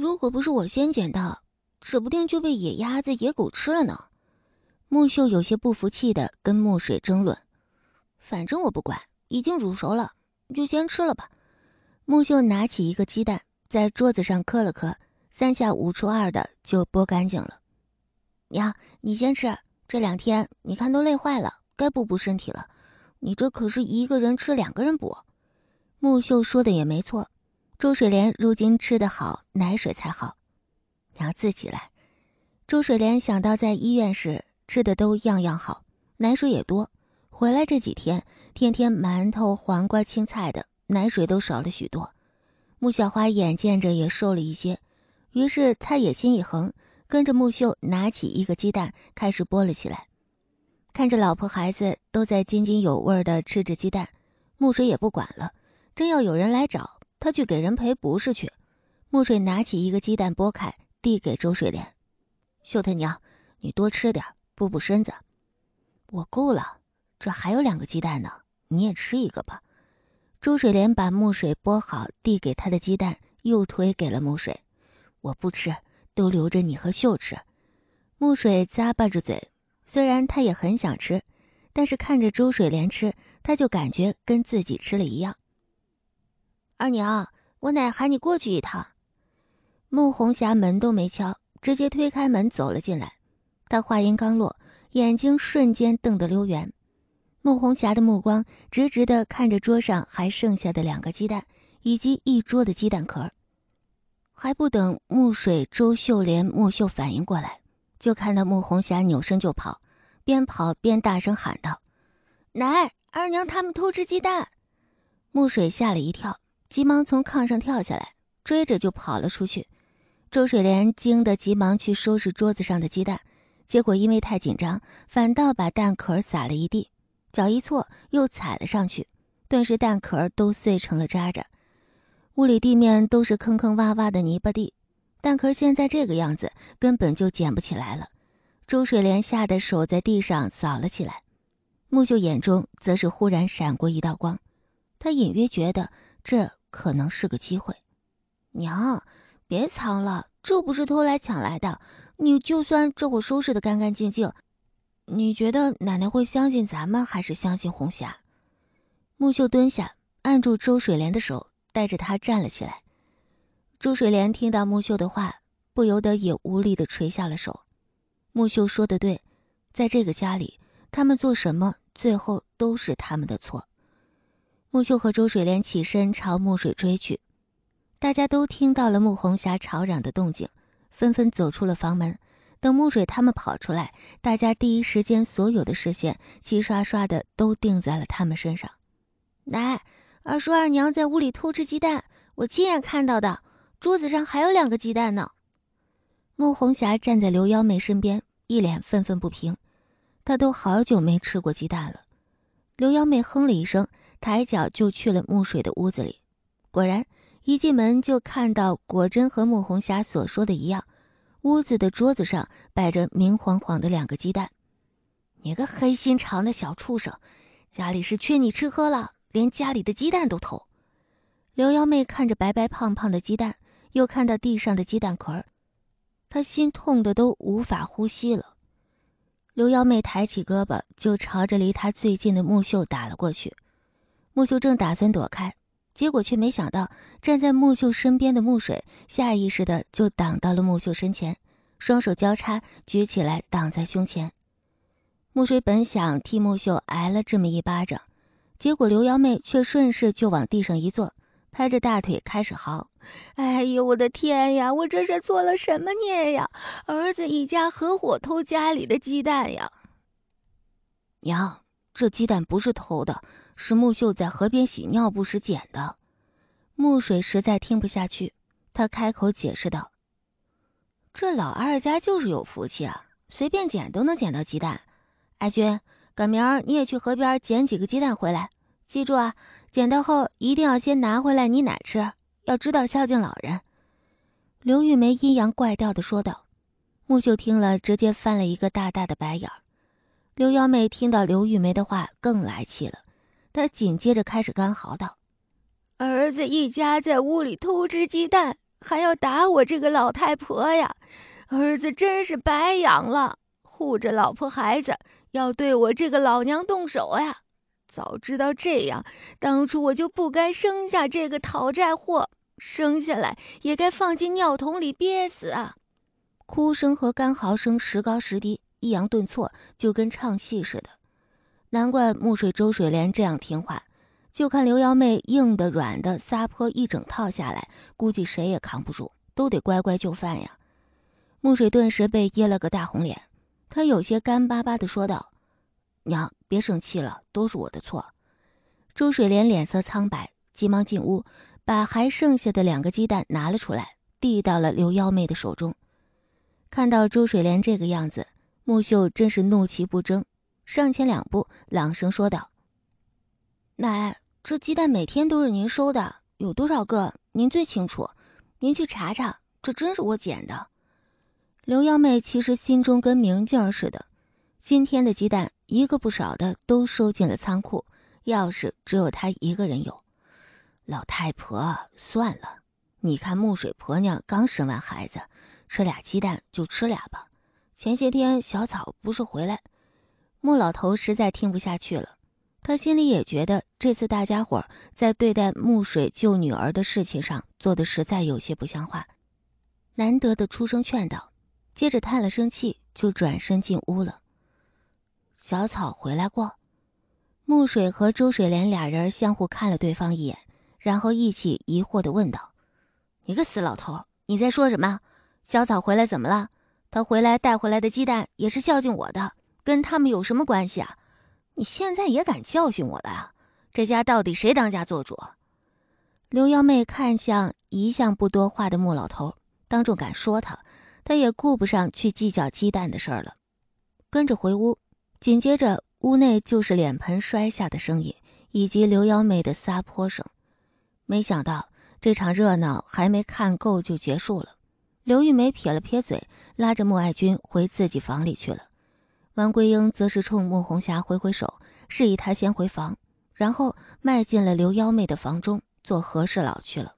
如果不是我先捡的，指不定就被野鸭子、野狗吃了呢。木秀有些不服气的跟墨水争论。反正我不管，已经煮熟了，就先吃了吧。木秀拿起一个鸡蛋，在桌子上磕了磕，三下五除二的就剥干净了。娘，你先吃，这两天你看都累坏了，该补补身体了。你这可是一个人吃两个人补。木秀说的也没错。朱水莲如今吃的好，奶水才好。娘自己来。朱水莲想到在医院时吃的都样样好，奶水也多，回来这几天天天馒头、黄瓜、青菜的，奶水都少了许多。穆小花眼见着也瘦了一些，于是她也心一横，跟着穆秀拿起一个鸡蛋开始剥了起来。看着老婆孩子都在津津有味的吃着鸡蛋，穆水也不管了，真要有人来找。他去给人赔不是去。墨水拿起一个鸡蛋，剥开，递给周水莲：“秀他娘，你多吃点，补补身子。”我够了，这还有两个鸡蛋呢，你也吃一个吧。周水莲把木水剥好递给他的鸡蛋，又推给了墨水：“我不吃，都留着你和秀吃。”墨水咂巴着嘴，虽然他也很想吃，但是看着周水莲吃，他就感觉跟自己吃了一样。二娘，我奶喊你过去一趟。穆红霞门都没敲，直接推开门走了进来。她话音刚落，眼睛瞬间瞪得溜圆。穆红霞的目光直直地看着桌上还剩下的两个鸡蛋以及一桌的鸡蛋壳。还不等穆水、周秀莲、穆秀反应过来，就看到穆红霞扭身就跑，边跑边大声喊道：“奶，二娘，他们偷吃鸡蛋！”穆水吓了一跳。急忙从炕上跳下来，追着就跑了出去。周水莲惊得急忙去收拾桌子上的鸡蛋，结果因为太紧张，反倒把蛋壳撒了一地。脚一错又踩了上去，顿时蛋壳都碎成了渣渣。屋里地面都是坑坑洼洼的泥巴地，蛋壳现在这个样子根本就捡不起来了。周水莲吓得手在地上扫了起来。木秀眼中则是忽然闪过一道光，他隐约觉得这。可能是个机会，娘，别藏了，这不是偷来抢来的。你就算这会收拾的干干净净，你觉得奶奶会相信咱们，还是相信红霞？木秀蹲下，按住周水莲的手，带着她站了起来。周水莲听到木秀的话，不由得也无力的垂下了手。木秀说的对，在这个家里，他们做什么，最后都是他们的错。木秀和周水莲起身朝穆水追去，大家都听到了穆红霞吵嚷的动静，纷纷走出了房门。等穆水他们跑出来，大家第一时间所有的视线齐刷刷的都定在了他们身上。来，二叔二娘在屋里偷吃鸡蛋，我亲眼看到的，桌子上还有两个鸡蛋呢。穆红霞站在刘幺妹身边，一脸愤愤不平。她都好久没吃过鸡蛋了。刘幺妹哼了一声。抬脚就去了木水的屋子里，果然一进门就看到果真和穆红霞所说的一样，屋子的桌子上摆着明晃晃的两个鸡蛋。你个黑心肠的小畜生，家里是缺你吃喝了，连家里的鸡蛋都偷。刘幺妹看着白白胖胖的鸡蛋，又看到地上的鸡蛋壳儿，她心痛的都无法呼吸了。刘幺妹抬起胳膊就朝着离她最近的木秀打了过去。木秀正打算躲开，结果却没想到站在木秀身边的木水下意识的就挡到了木秀身前，双手交叉举起来挡在胸前。木水本想替木秀挨了这么一巴掌，结果刘幺妹却顺势就往地上一坐，拍着大腿开始嚎：“哎呦我的天呀，我这是做了什么孽呀？儿子一家合伙偷家里的鸡蛋呀！”娘，这鸡蛋不是偷的。是木秀在河边洗尿布时捡的，木水实在听不下去，他开口解释道：“这老二家就是有福气啊，随便捡都能捡到鸡蛋。爱君，赶明儿你也去河边捡几个鸡蛋回来。记住啊，捡到后一定要先拿回来你奶吃，要知道孝敬老人。”刘玉梅阴阳怪调的说道。木秀听了，直接翻了一个大大的白眼儿。刘幺妹听到刘玉梅的话，更来气了。他紧接着开始干嚎道：“儿子一家在屋里偷吃鸡蛋，还要打我这个老太婆呀！儿子真是白养了，护着老婆孩子，要对我这个老娘动手呀！早知道这样，当初我就不该生下这个讨债货，生下来也该放进尿桶里憋死！”啊！”哭声和干嚎声时高时低，抑扬顿挫，就跟唱戏似的。难怪木水周水莲这样听话，就看刘幺妹硬的软的撒泼一整套下来，估计谁也扛不住，都得乖乖就范呀。木水顿时被噎了个大红脸，他有些干巴巴的说道：“娘，别生气了，都是我的错。”周水莲脸色苍白，急忙进屋，把还剩下的两个鸡蛋拿了出来，递到了刘幺妹的手中。看到周水莲这个样子，木秀真是怒其不争。上前两步，朗声说道：“奶，这鸡蛋每天都是您收的，有多少个您最清楚，您去查查。这真是我捡的。”刘幺妹其实心中跟明镜似的，今天的鸡蛋一个不少的都收进了仓库，钥匙只有她一个人有。老太婆，算了，你看木水婆娘刚生完孩子，吃俩鸡蛋就吃俩吧。前些天小草不是回来？穆老头实在听不下去了，他心里也觉得这次大家伙在对待穆水救女儿的事情上做的实在有些不像话，难得的出声劝导，接着叹了声气，就转身进屋了。小草回来过，穆水和周水莲俩人相互看了对方一眼，然后一起疑惑的问道：“你个死老头，你在说什么？小草回来怎么了？他回来带回来的鸡蛋也是孝敬我的。”跟他们有什么关系啊？你现在也敢教训我了？啊？这家到底谁当家做主？刘幺妹看向一向不多话的穆老头，当众敢说他，他也顾不上去计较鸡蛋的事儿了，跟着回屋。紧接着，屋内就是脸盆摔下的声音以及刘幺妹的撒泼声。没想到这场热闹还没看够就结束了。刘玉梅撇了撇嘴，拉着穆爱军回自己房里去了。王桂英则是冲孟红霞挥挥手，示意她先回房，然后迈进了刘幺妹的房中做和事佬去了。